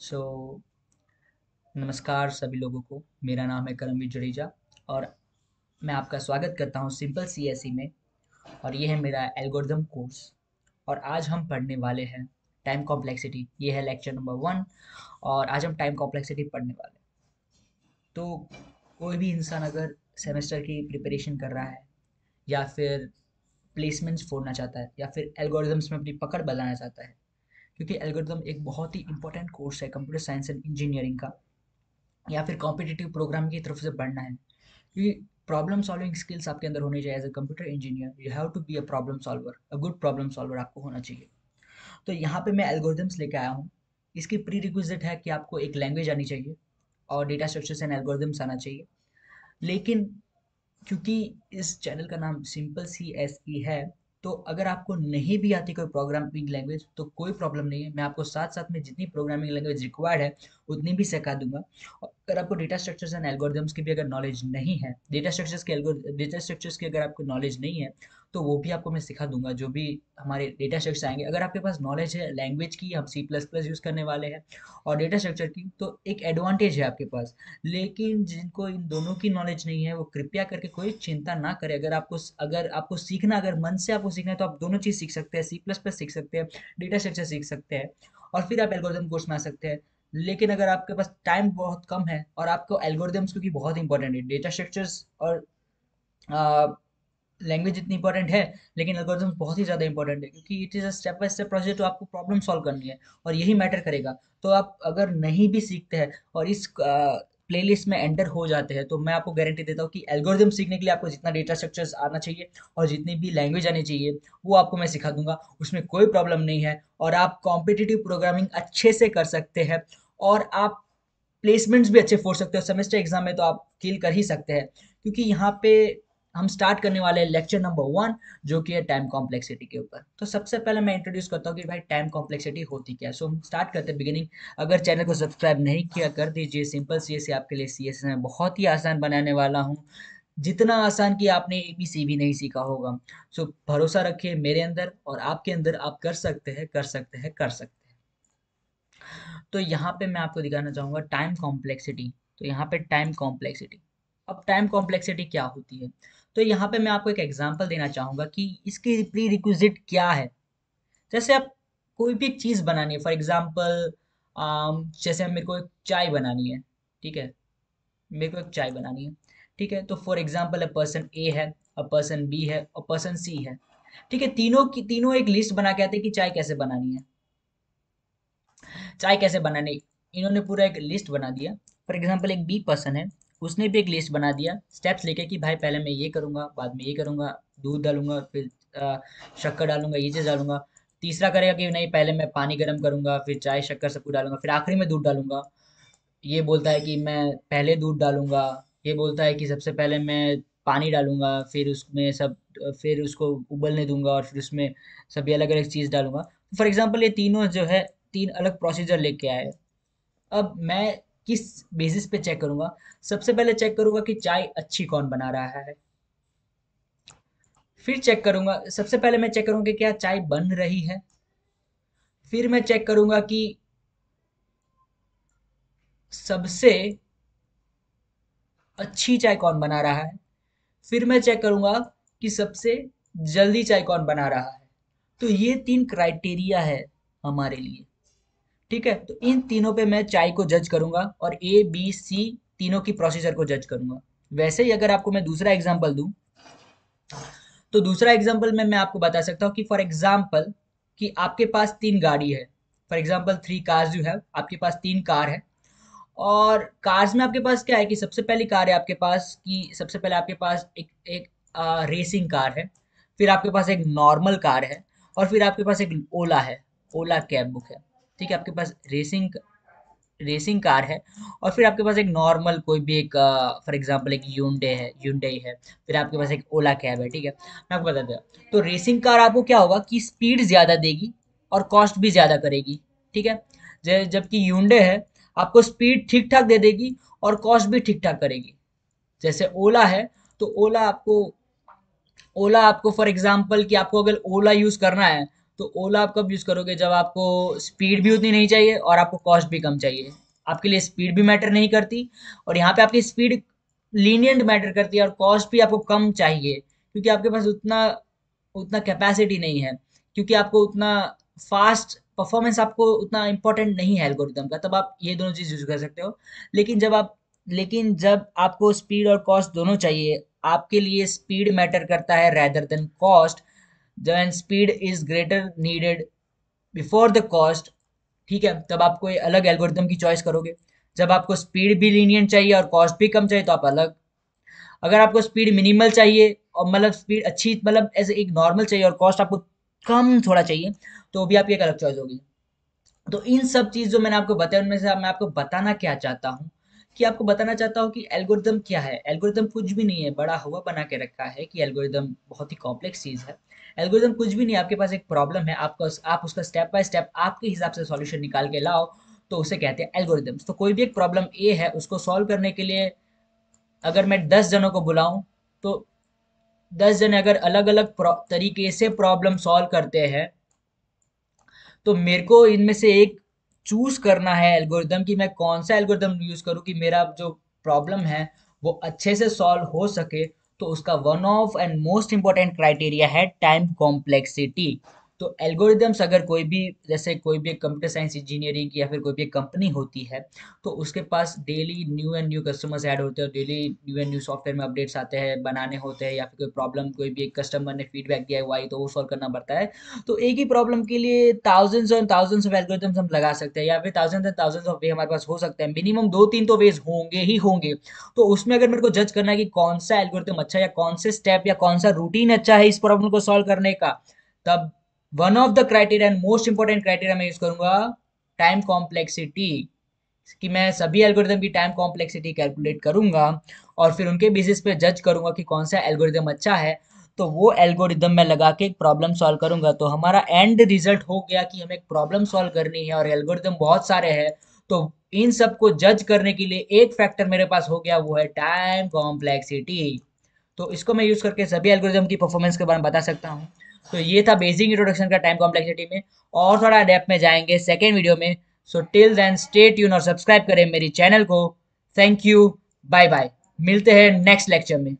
सो so, नमस्कार सभी लोगों को मेरा नाम है करमवीर जडेजा और मैं आपका स्वागत करता हूँ सिंपल सी e में और ये है मेरा एल्गोरिदम कोर्स और आज हम पढ़ने वाले हैं टाइम कॉम्प्लेक्सिटी ये है लेक्चर नंबर वन और आज हम टाइम कॉम्प्लेक्सिटी पढ़ने वाले तो कोई भी इंसान अगर सेमेस्टर की प्रिपरेशन कर रहा है या फिर प्लेसमेंट्स फोड़ना चाहता है या फिर एल्गोरिदम्स में अपनी पकड़ बनाना चाहता है क्योंकि एल्गोरिदम एक बहुत ही इंपॉर्टेंट कोर्स है कंप्यूटर साइंस एंड इंजीनियरिंग का या फिर कॉम्पिटिटिव प्रोग्राम की तरफ से बढ़ना है क्योंकि प्रॉब्लम सॉल्विंग स्किल्स आपके अंदर होनी चाहिए as a computer engineer you have to be a problem solver a good problem solver आपको होना चाहिए तो यहाँ पे मैं एल्गोरिदम्स लेके आया हूँ इसकी प्री रिक्विजिट है कि आपको एक लैंग्वेज आनी चाहिए और डेटा स्ट्रक्चर्स एंड एल्गोरिदम्स आना चाहिए लेकिन क्योंकि इस चैनल का नाम सिंपल सी एस ई है तो अगर आपको नहीं भी आती कोई प्रोग्रामिंग लैंग्वेज तो कोई प्रॉब्लम नहीं है मैं आपको साथ साथ में जितनी प्रोग्रामिंग लैंग्वेज रिक्वायर्ड है उतनी भी सिखा दूंगा और अगर आपको डेटा स्ट्रक्चर्स एंड एल्गोरिदम्स की भी अगर नॉलेज नहीं है डेटा स्ट्रक्चर्स के डेटा स्ट्रक्चर्स की अगर आपको नॉलेज नहीं है तो वो भी आपको मैं सिखा दूंगा जो भी हमारे डेटा स्ट्रक्चर आएंगे अगर आपके पास नॉलेज है लैंग्वेज की हम सी प्लस प्लस यूज़ करने वाले हैं और डेटा स्ट्रक्चर की तो एक एडवांटेज है आपके पास लेकिन जिनको इन दोनों की नॉलेज नहीं है वो कृपया करके कोई चिंता ना करें अगर आपको अगर आपको सीखना अगर मन से आपको सीखना है तो आप दोनों चीज़ सीख सकते हैं सी प्लस प्लस सीख सकते हैं डेटा स्ट्रक्चर सीख सकते हैं और फिर आप एल्गोरिथम कोर्स में आ सकते हैं लेकिन अगर आपके पास टाइम बहुत कम है और आपको एल्गोरिदम्स क्योंकि बहुत इंपॉर्टेंट है डेटा स्ट्रक्चर्स और लैंग्वेज इतनी इंपॉर्टेंट है लेकिन एल्गोरिथम बहुत ही ज़्यादा इंपॉर्टेंट है क्योंकि it is a step by step process तो आपको प्रॉब्लम सॉल्व करनी है और यही मैटर करेगा तो आप अगर नहीं भी सीखते हैं और इस लिस्ट में एंटर हो जाते हैं तो मैं आपको गारंटी देता हूँ कि एल्गोरिदम सीखने के लिए आपको जितना डेटा स्ट्रक्चर्स आना चाहिए और जितनी भी लैंग्वेज आनी चाहिए वो आपको मैं सिखा दूंगा उसमें कोई प्रॉब्लम नहीं है और आप कॉम्पिटिटिव प्रोग्रामिंग अच्छे से कर सकते हैं और आप प्लेसमेंट्स भी अच्छे फोड़ सकते हो सेमेस्टर एग्जाम में तो आप किल कर ही सकते हैं क्योंकि यहाँ पे हम स्टार्ट करने वाले हैं लेक्चर नंबर वन जो कि है टाइम कॉम्प्लेक्सिटी के ऊपर तो सबसे पहले मैं इंट्रोड्यूस करता हूँ कि भाई टाइम कॉम्प्लेक्सिटी होती क्या है सो हम स्टार्ट करते हैं बिगिनिंग अगर चैनल को सब्सक्राइब नहीं किया कर दीजिए सिंपल सी एस आपके लिए सी एस मैं बहुत ही आसान बनाने वाला हूँ जितना आसान कि आपने ए बी सी भी नहीं सीखा होगा सो भरोसा रखिए मेरे अंदर और आपके अंदर आप कर सकते हैं कर सकते हैं कर सकते हैं तो यहाँ पे मैं आपको दिखाना चाहूँगा टाइम कॉम्प्लेक्सिटी तो यहाँ पे टाइम कॉम्प्लेक्सिटी अब टाइम कॉम्प्लेक्सिटी क्या होती है तो यहाँ पे मैं आपको एक एग्जाम्पल देना चाहूँगा कि इसकी प्री रिक्विजिट क्या है जैसे आप कोई भी चीज़ बनानी है फॉर एग्जाम्पल जैसे मेरे को एक चाय बनानी है ठीक है मेरे को एक चाय बनानी है ठीक है तो for example a person A है अ पर्सन बी है अ पर्सन सी है ठीक है तीनों की तीनों एक लिस्ट बना के आते हैं कि चाय कैसे बनानी है चाय कैसे बनानी इन्होंने पूरा एक लिस्ट बना दिया फॉर एग्जाम्पल एक बी पर्सन है उसने भी एक लिस्ट बना दिया स्टेप्स लेके कि भाई पहले मैं ये करूँगा बाद में ये करूँगा दूध डालूंगा फिर शक्कर डालूंगा ये चीज़ डालूंगा तीसरा करेगा कि नहीं पहले मैं पानी गर्म करूँगा फिर चाय शक्कर सब कुछ डालूंगा फिर आखिरी में दूध डालूंगा ये बोलता है कि मैं पहले दूध डालूंगा ये बोलता है कि सबसे पहले मैं पानी डालूंगा फिर उसमें सब फिर उसको उबलने दूंगा और फिर उसमें सभी अलग अलग चीज़ डालूंगा फॉर एग्ज़ाम्पल ये तीनों जो है तीन अलग प्रोसीजर लेके आए अब मैं किस बेसिस पे चेक करूंगा सबसे पहले चेक करूंगा कि चाय अच्छी कौन बना रहा है फिर चेक करूंगा सबसे पहले मैं चेक करूंगा कि क्या चाय बन रही है फिर मैं चेक करूंगा कि सबसे अच्छी चाय कौन बना रहा है फिर मैं चेक करूंगा कि सबसे जल्दी चाय कौन बना रहा है तो ये तीन क्राइटेरिया है हमारे लिए ठीक है तो इन तीनों पे मैं चाय को जज करूंगा और ए बी सी तीनों की प्रोसीजर को जज करूंगा वैसे ही अगर आपको मैं दूसरा एग्जाम्पल दूं तो दूसरा एग्जाम्पल में मैं आपको बता सकता हूँ कि फॉर एग्जाम्पल कि आपके पास तीन गाड़ी है for example three cars you have आपके पास तीन कार है और कार्स में आपके पास क्या है कि सबसे पहली कार है आपके पास कि सबसे पहले आपके पास एक एक आ, रेसिंग कार है फिर आपके पास एक नॉर्मल कार है और फिर आपके पास एक ओला है ओला कैब बुक है ठीक है आपके पास रेसिंग रेसिंग कार है और फिर आपके पास एक नॉर्मल कोई भी एक फॉर एग्जांपल एक यूनडे है यूनडे है फिर आपके पास एक ओला कैब है ठीक है मैं आपको बता दूँ तो रेसिंग कार आपको क्या होगा कि स्पीड ज़्यादा देगी और कॉस्ट भी ज़्यादा करेगी ठीक है जबकि यूनडे है आपको स्पीड ठीक ठाक दे देगी और कॉस्ट भी ठीक ठाक करेगी जैसे ओला है तो ओला आपको ओला आपको फॉर एग्जाम्पल कि आपको अगर ओला यूज़ करना है तो ओला आप कब यूज़ करोगे जब आपको स्पीड भी उतनी नहीं चाहिए और आपको कॉस्ट भी कम चाहिए आपके लिए स्पीड भी मैटर नहीं करती और यहाँ पे आपकी स्पीड लीनियंट मैटर करती है और कॉस्ट भी आपको कम चाहिए क्योंकि आपके पास उतना उतना कैपेसिटी नहीं है क्योंकि आपको उतना फास्ट परफॉर्मेंस आपको उतना इम्पोर्टेंट नहीं है एल्गोरिदम का तब आप ये दोनों चीज़ यूज कर सकते हो लेकिन जब आप लेकिन जब आपको स्पीड और कॉस्ट दोनों चाहिए आपके लिए स्पीड मैटर करता है rather than cost then speed is greater needed before the cost ठीक है तब आप कोई अलग एल्गोरिदम की चॉइस करोगे जब आपको स्पीड भी लीनियंट चाहिए और कॉस्ट भी कम चाहिए तो आप अलग अगर आपको स्पीड मिनिमल चाहिए और मतलब स्पीड अच्छी मतलब एज एक नॉर्मल चाहिए और कॉस्ट आपको कम थोड़ा चाहिए तो भी आपकी एक अलग चॉइस होगी तो इन सब चीज़ जो मैंने आपको बताया उनमें से मैं आपको बताना क्या चाहता हूँ कि आपको बताना चाहता हूँ कि एल्गोरिदम क्या है एल्गोरिदम कुछ भी नहीं है बड़ा हुआ बना के रखा है कि एल्गोरिदम बहुत ही कॉम्प्लेक्स चीज़ है एल्गोरिज्म कुछ भी नहीं आपके पास एक प्रॉब्लम है आपका आप उसका स्टेप बाय स्टेप आपके हिसाब से सॉल्यूशन निकाल के लाओ तो उसे कहते हैं एल्गोरिदम्स तो कोई भी एक प्रॉब्लम ए है उसको सॉल्व करने के लिए अगर मैं दस जनों को बुलाऊं तो दस जने अगर अलग अलग तरीके से प्रॉब्लम सॉल्व करते हैं तो मेरे को इनमें से एक चूज करना है एल्गोरिदम कि मैं कौन सा एल्गोरिदम यूज करूँ कि मेरा जो प्रॉब्लम है वो अच्छे से सॉल्व हो सके तो उसका one of and most important criteria है टाइम कॉम्प्लेक्सिटी तो एल्गोरिदम्स अगर कोई भी जैसे कोई भी कंप्यूटर साइंस इंजीनियरिंग या फिर कोई भी कंपनी होती है तो उसके पास daily new and new customers add होते हैं daily new and new software में अपडेट्स आते हैं बनाने होते हैं या फिर कोई प्रॉब्लम कोई भी एक कस्टमर ने फीडबैक दिया है वाई तो वो सॉल्व करना पड़ता है तो एक ही प्रॉब्लम के लिए thousands and thousands of algorithms हम लगा सकते हैं या फिर thousands and thousands of way हमारे पास हो सकते हैं मिनिमम दो तीन तो वेज होंगे ही होंगे तो उसमें अगर मेरे को जज करना है कि कौन सा एल्गोरिदम अच्छा है या कौन से स्टेप या कौन सा रूटीन अच्छा है इस प्रॉब्लम को सॉल्व करने का तब one of the criteria most important criteria मैं यूज करूंगा टाइम कॉम्प्लेक्सिटी कि मैं सभी एल्गोरिदम की टाइम कॉम्प्लेक्सिटी कैलकुलेट करूंगा और फिर उनके बेसिस पे जज करूंगा कि कौन सा एल्गोरिदम अच्छा है तो वो एल्गोरिदम मैं लगा के एक प्रॉब्लम सॉल्व करूंगा तो हमारा एंड रिजल्ट हो गया कि हमें एक प्रॉब्लम सॉल्व करनी है और एल्गोरिदम बहुत सारे हैं तो इन सबको जज करने के लिए एक फैक्टर मेरे पास हो गया वो है टाइम कॉम्प्लेक्सिटी तो इसको मैं यूज़ करके सभी एल्गोरिज्म की परफॉर्मेंस के बारे में बता सकता हूँ तो ये था बेसिक इंट्रोडक्शन का टाइम कॉम्प्लेक्सिटी में और थोड़ा डेप में जाएंगे सेकेंड वीडियो में so till then stay tune और सब्सक्राइब करें मेरी चैनल को थैंक यू बाय बाय मिलते हैं नेक्स्ट लेक्चर में